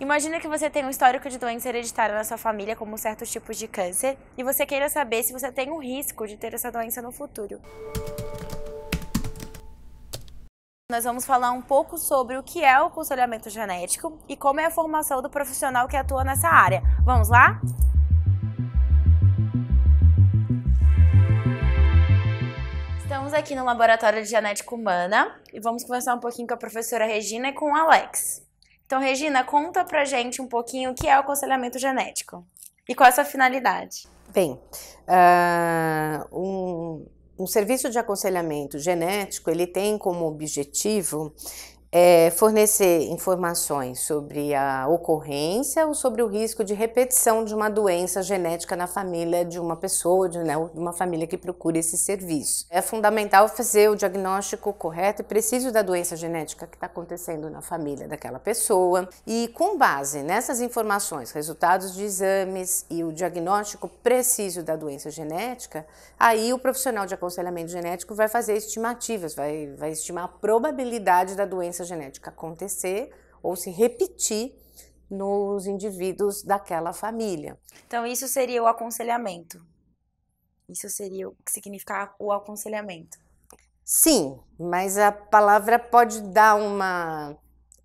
Imagina que você tem um histórico de doença hereditária na sua família, como certos tipos de câncer, e você queira saber se você tem o um risco de ter essa doença no futuro. Nós vamos falar um pouco sobre o que é o aconselhamento genético e como é a formação do profissional que atua nessa área. Vamos lá? Estamos aqui no Laboratório de Genética Humana e vamos conversar um pouquinho com a professora Regina e com o Alex. Então, Regina, conta pra gente um pouquinho o que é o aconselhamento genético e qual é a sua finalidade. Bem, uh, um, um serviço de aconselhamento genético, ele tem como objetivo é, fornecer informações sobre a ocorrência ou sobre o risco de repetição de uma doença genética na família de uma pessoa, de, né, uma família que procura esse serviço. É fundamental fazer o diagnóstico correto e preciso da doença genética que está acontecendo na família daquela pessoa e com base nessas informações, resultados de exames e o diagnóstico preciso da doença genética, aí o profissional de aconselhamento genético vai fazer estimativas, vai, vai estimar a probabilidade da doença doença genética acontecer ou se repetir nos indivíduos daquela família. Então, isso seria o aconselhamento. Isso seria o que significa o aconselhamento. Sim, mas a palavra pode dar uma,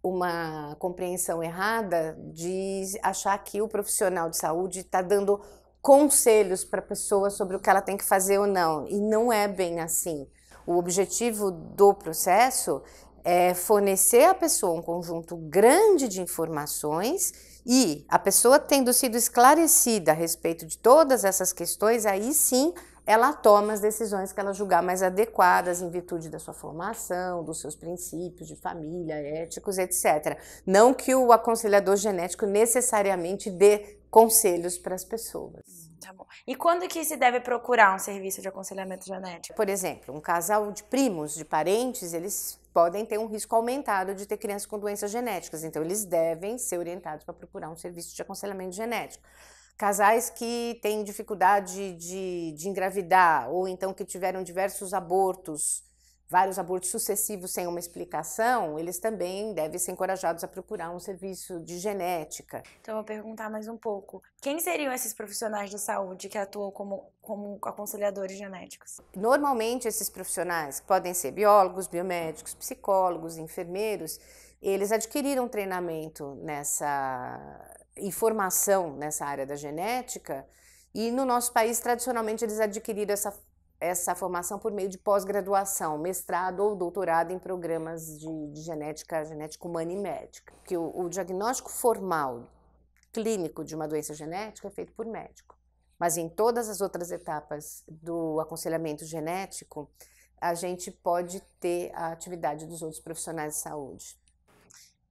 uma compreensão errada de achar que o profissional de saúde está dando conselhos para a pessoa sobre o que ela tem que fazer ou não. E não é bem assim. O objetivo do processo é fornecer à pessoa um conjunto grande de informações e a pessoa tendo sido esclarecida a respeito de todas essas questões, aí sim ela toma as decisões que ela julgar mais adequadas em virtude da sua formação, dos seus princípios de família, éticos, etc. Não que o aconselhador genético necessariamente dê conselhos para as pessoas. Hum, tá bom. E quando que se deve procurar um serviço de aconselhamento genético? Por exemplo, um casal de primos, de parentes, eles podem ter um risco aumentado de ter crianças com doenças genéticas, então eles devem ser orientados para procurar um serviço de aconselhamento genético. Casais que têm dificuldade de, de engravidar ou então que tiveram diversos abortos vários abortos sucessivos sem uma explicação, eles também devem ser encorajados a procurar um serviço de genética. Então, eu vou perguntar mais um pouco. Quem seriam esses profissionais de saúde que atuam como, como aconselhadores genéticos? Normalmente, esses profissionais podem ser biólogos, biomédicos, psicólogos, enfermeiros. Eles adquiriram treinamento nessa informação nessa área da genética e no nosso país, tradicionalmente, eles adquiriram essa essa formação por meio de pós-graduação, mestrado ou doutorado em programas de, de genética, genética humana e médica. Que o, o diagnóstico formal clínico de uma doença genética é feito por médico. Mas em todas as outras etapas do aconselhamento genético, a gente pode ter a atividade dos outros profissionais de saúde.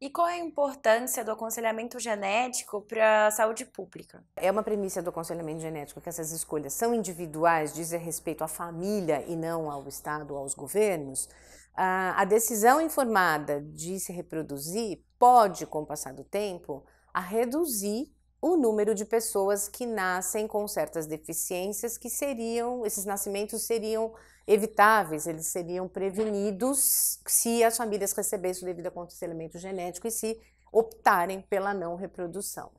E qual é a importância do aconselhamento genético para a saúde pública? É uma premissa do aconselhamento genético que essas escolhas são individuais, dizem respeito à família e não ao Estado, aos governos. A decisão informada de se reproduzir pode, com o passar do tempo, a reduzir o número de pessoas que nascem com certas deficiências que seriam, esses nascimentos seriam evitáveis, eles seriam prevenidos se as famílias recebessem o devido aconselhamento genético e se optarem pela não reprodução.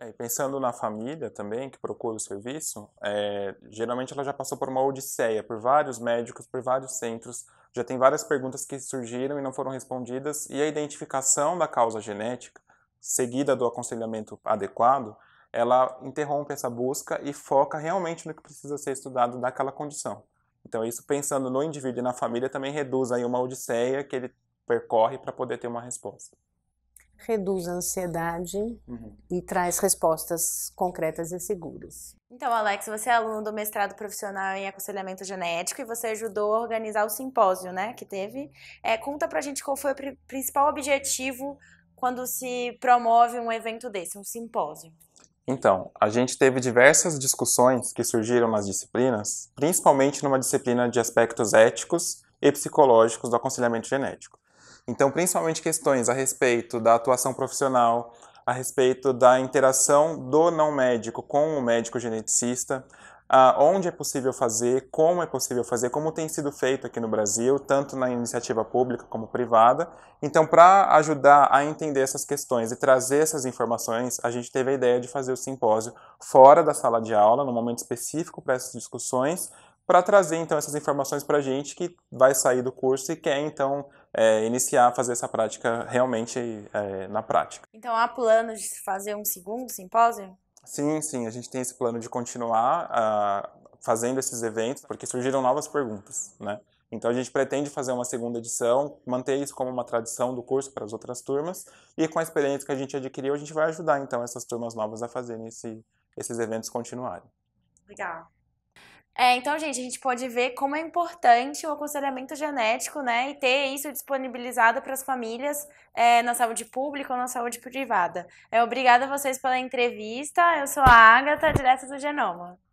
É, pensando na família também, que procura o serviço, é, geralmente ela já passou por uma odisseia, por vários médicos, por vários centros, já tem várias perguntas que surgiram e não foram respondidas, e a identificação da causa genética seguida do aconselhamento adequado, ela interrompe essa busca e foca realmente no que precisa ser estudado daquela condição. Então, isso pensando no indivíduo e na família também reduz aí uma odisseia que ele percorre para poder ter uma resposta. Reduz a ansiedade uhum. e traz respostas concretas e seguras. Então, Alex, você é aluno do mestrado profissional em aconselhamento genético e você ajudou a organizar o simpósio, né, que teve. É, conta pra gente qual foi o principal objetivo quando se promove um evento desse, um simpósio? Então, a gente teve diversas discussões que surgiram nas disciplinas, principalmente numa disciplina de aspectos éticos e psicológicos do aconselhamento genético. Então, principalmente questões a respeito da atuação profissional, a respeito da interação do não médico com o médico geneticista, ah, onde é possível fazer, como é possível fazer, como tem sido feito aqui no Brasil, tanto na iniciativa pública como privada. Então, para ajudar a entender essas questões e trazer essas informações, a gente teve a ideia de fazer o simpósio fora da sala de aula, num momento específico para essas discussões, para trazer então essas informações para a gente que vai sair do curso e quer então é, iniciar a fazer essa prática realmente é, na prática. Então há planos de fazer um segundo simpósio? Sim, sim, a gente tem esse plano de continuar uh, fazendo esses eventos, porque surgiram novas perguntas, né? Então a gente pretende fazer uma segunda edição, manter isso como uma tradição do curso para as outras turmas, e com a experiência que a gente adquiriu, a gente vai ajudar então essas turmas novas a fazerem esse, esses eventos continuarem. Legal. É, então, gente, a gente pode ver como é importante o aconselhamento genético, né? E ter isso disponibilizado para as famílias é, na saúde pública ou na saúde privada. É, obrigada a vocês pela entrevista. Eu sou a Agatha, direto do Genoma.